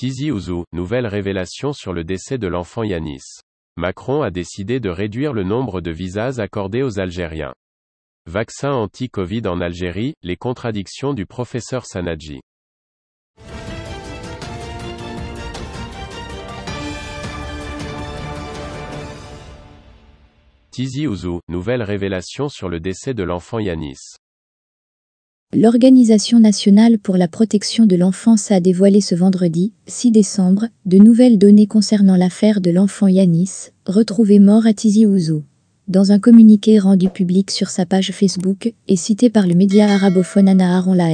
Tizi Ouzou, nouvelle révélation sur le décès de l'enfant Yanis. Macron a décidé de réduire le nombre de visas accordés aux Algériens. Vaccin anti-Covid en Algérie, les contradictions du professeur Sanadji. Tizi Ouzou, nouvelle révélation sur le décès de l'enfant Yanis. L'Organisation nationale pour la protection de l'enfance a dévoilé ce vendredi, 6 décembre, de nouvelles données concernant l'affaire de l'enfant Yanis, retrouvé mort à Tizi Ouzou. Dans un communiqué rendu public sur sa page Facebook et cité par le média arabophone Anaharon La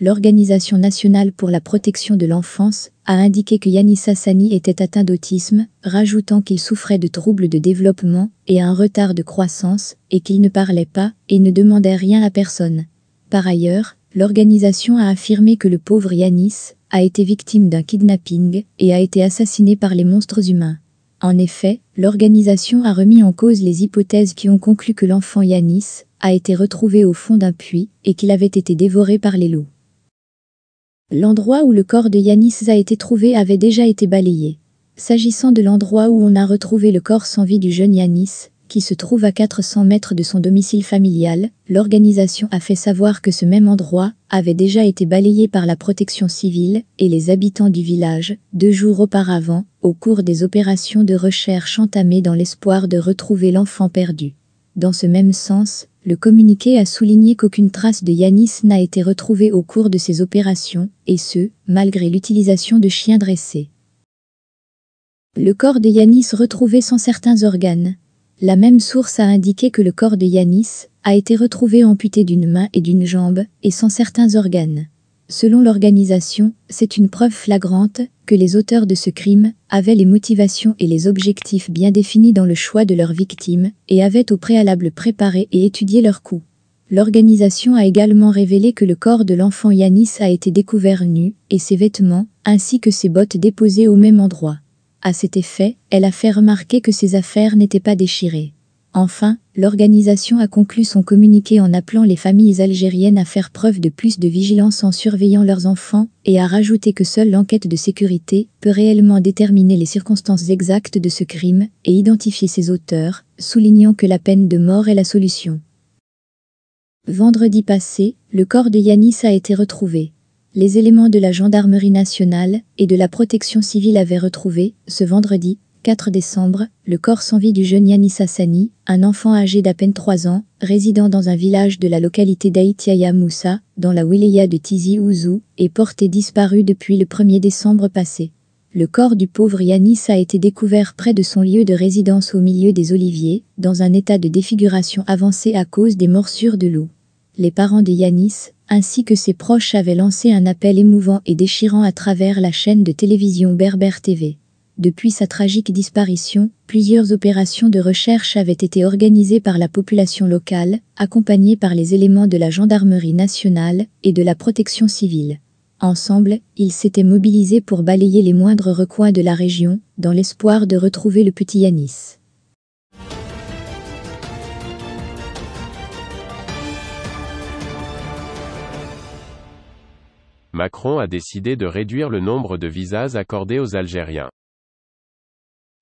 l'Organisation nationale pour la protection de l'enfance a indiqué que Yanis Hassani était atteint d'autisme, rajoutant qu'il souffrait de troubles de développement et un retard de croissance et qu'il ne parlait pas et ne demandait rien à personne. Par ailleurs, l'organisation a affirmé que le pauvre Yanis a été victime d'un kidnapping et a été assassiné par les monstres humains. En effet, l'organisation a remis en cause les hypothèses qui ont conclu que l'enfant Yanis a été retrouvé au fond d'un puits et qu'il avait été dévoré par les loups. L'endroit où le corps de Yanis a été trouvé avait déjà été balayé. S'agissant de l'endroit où on a retrouvé le corps sans vie du jeune Yanis, qui se trouve à 400 mètres de son domicile familial, l'organisation a fait savoir que ce même endroit avait déjà été balayé par la protection civile et les habitants du village, deux jours auparavant, au cours des opérations de recherche entamées dans l'espoir de retrouver l'enfant perdu. Dans ce même sens, le communiqué a souligné qu'aucune trace de Yanis n'a été retrouvée au cours de ces opérations, et ce, malgré l'utilisation de chiens dressés. Le corps de Yanis retrouvé sans certains organes, la même source a indiqué que le corps de Yanis a été retrouvé amputé d'une main et d'une jambe, et sans certains organes. Selon l'organisation, c'est une preuve flagrante que les auteurs de ce crime avaient les motivations et les objectifs bien définis dans le choix de leurs victimes et avaient au préalable préparé et étudié leurs coups. L'organisation a également révélé que le corps de l'enfant Yanis a été découvert nu, et ses vêtements, ainsi que ses bottes déposées au même endroit. À cet effet, elle a fait remarquer que ses affaires n'étaient pas déchirées. Enfin, l'organisation a conclu son communiqué en appelant les familles algériennes à faire preuve de plus de vigilance en surveillant leurs enfants et a rajouté que seule l'enquête de sécurité peut réellement déterminer les circonstances exactes de ce crime et identifier ses auteurs, soulignant que la peine de mort est la solution. Vendredi passé, le corps de Yanis a été retrouvé les éléments de la gendarmerie nationale et de la protection civile avaient retrouvé, ce vendredi, 4 décembre, le corps sans vie du jeune Yanis Hassani, un enfant âgé d'à peine 3 ans, résidant dans un village de la localité d'Aïtiaya Moussa, dans la wilaya de Tizi Ouzou, et porté disparu depuis le 1er décembre passé. Le corps du pauvre Yanis a été découvert près de son lieu de résidence au milieu des oliviers, dans un état de défiguration avancée à cause des morsures de loup les parents de Yanis, ainsi que ses proches avaient lancé un appel émouvant et déchirant à travers la chaîne de télévision Berber TV. Depuis sa tragique disparition, plusieurs opérations de recherche avaient été organisées par la population locale, accompagnées par les éléments de la gendarmerie nationale et de la protection civile. Ensemble, ils s'étaient mobilisés pour balayer les moindres recoins de la région, dans l'espoir de retrouver le petit Yanis. Macron a décidé de réduire le nombre de visas accordés aux Algériens.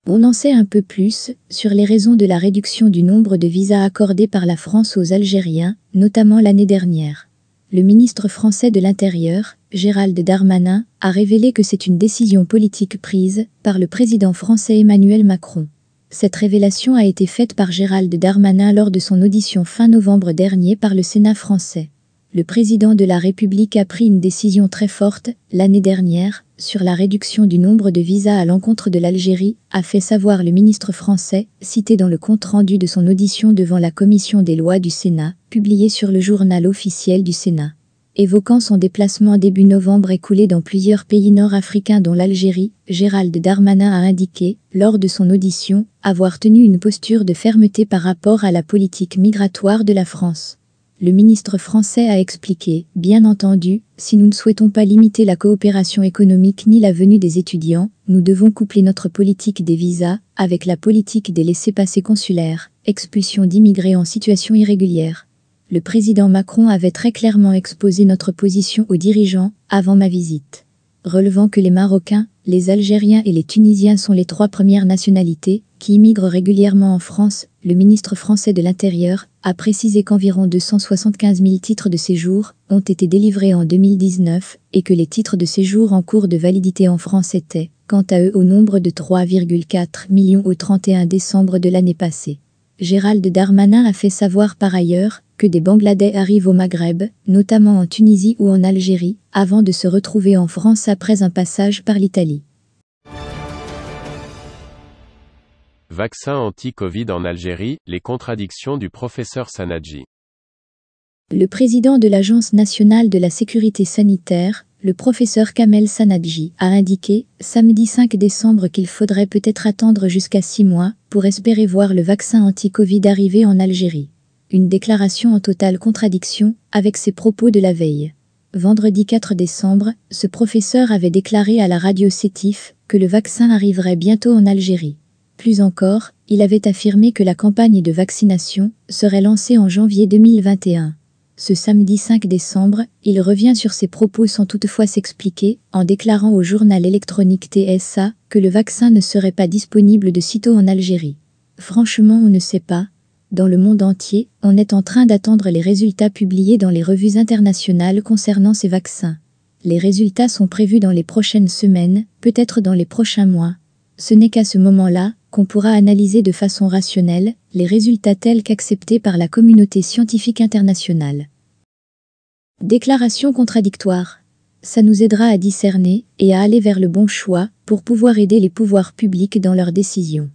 On en sait un peu plus sur les raisons de la réduction du nombre de visas accordés par la France aux Algériens, notamment l'année dernière. Le ministre français de l'Intérieur, Gérald Darmanin, a révélé que c'est une décision politique prise par le président français Emmanuel Macron. Cette révélation a été faite par Gérald Darmanin lors de son audition fin novembre dernier par le Sénat français le président de la République a pris une décision très forte, l'année dernière, sur la réduction du nombre de visas à l'encontre de l'Algérie, a fait savoir le ministre français, cité dans le compte-rendu de son audition devant la commission des lois du Sénat, publié sur le journal officiel du Sénat. Évoquant son déplacement début novembre écoulé dans plusieurs pays nord-africains dont l'Algérie, Gérald Darmanin a indiqué, lors de son audition, avoir tenu une posture de fermeté par rapport à la politique migratoire de la France. Le ministre français a expliqué, bien entendu, si nous ne souhaitons pas limiter la coopération économique ni la venue des étudiants, nous devons coupler notre politique des visas avec la politique des laissés-passer consulaires, expulsion d'immigrés en situation irrégulière. Le président Macron avait très clairement exposé notre position aux dirigeants avant ma visite. Relevant que les Marocains les Algériens et les Tunisiens sont les trois premières nationalités qui immigrent régulièrement en France. Le ministre français de l'Intérieur a précisé qu'environ 275 000 titres de séjour ont été délivrés en 2019 et que les titres de séjour en cours de validité en France étaient, quant à eux, au nombre de 3,4 millions au 31 décembre de l'année passée. Gérald Darmanin a fait savoir par ailleurs que des Bangladais arrivent au Maghreb, notamment en Tunisie ou en Algérie, avant de se retrouver en France après un passage par l'Italie. Vaccin anti-Covid en Algérie, les contradictions du professeur Sanadji. Le président de l'Agence nationale de la sécurité sanitaire, le professeur Kamel Sanadji, a indiqué, samedi 5 décembre, qu'il faudrait peut-être attendre jusqu'à six mois pour espérer voir le vaccin anti-Covid arriver en Algérie une déclaration en totale contradiction avec ses propos de la veille. Vendredi 4 décembre, ce professeur avait déclaré à la radio Sétif que le vaccin arriverait bientôt en Algérie. Plus encore, il avait affirmé que la campagne de vaccination serait lancée en janvier 2021. Ce samedi 5 décembre, il revient sur ses propos sans toutefois s'expliquer, en déclarant au journal électronique TSA que le vaccin ne serait pas disponible de sitôt en Algérie. Franchement, on ne sait pas, dans le monde entier, on est en train d'attendre les résultats publiés dans les revues internationales concernant ces vaccins. Les résultats sont prévus dans les prochaines semaines, peut-être dans les prochains mois. Ce n'est qu'à ce moment-là qu'on pourra analyser de façon rationnelle les résultats tels qu'acceptés par la communauté scientifique internationale. Déclaration contradictoire. Ça nous aidera à discerner et à aller vers le bon choix pour pouvoir aider les pouvoirs publics dans leurs décisions.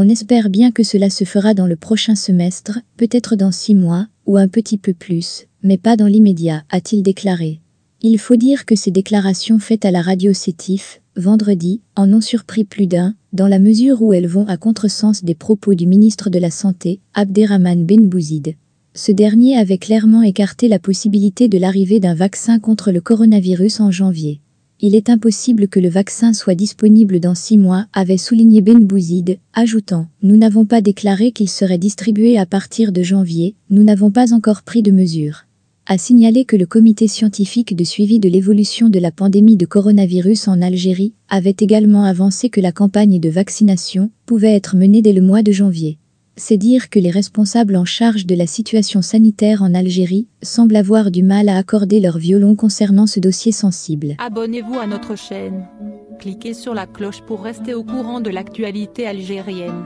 On espère bien que cela se fera dans le prochain semestre, peut-être dans six mois, ou un petit peu plus, mais pas dans l'immédiat, a-t-il déclaré. Il faut dire que ces déclarations faites à la radio Sétif, vendredi, en ont surpris plus d'un, dans la mesure où elles vont à contresens des propos du ministre de la Santé, Abderrahman Ben Bouzid. Ce dernier avait clairement écarté la possibilité de l'arrivée d'un vaccin contre le coronavirus en janvier il est impossible que le vaccin soit disponible dans six mois, avait souligné Ben Bouzid, ajoutant Nous n'avons pas déclaré qu'il serait distribué à partir de janvier, nous n'avons pas encore pris de mesures. A signalé que le comité scientifique de suivi de l'évolution de la pandémie de coronavirus en Algérie avait également avancé que la campagne de vaccination pouvait être menée dès le mois de janvier c'est dire que les responsables en charge de la situation sanitaire en Algérie semblent avoir du mal à accorder leur violon concernant ce dossier sensible. Abonnez-vous à notre chaîne. Cliquez sur la cloche pour rester au courant de l'actualité algérienne.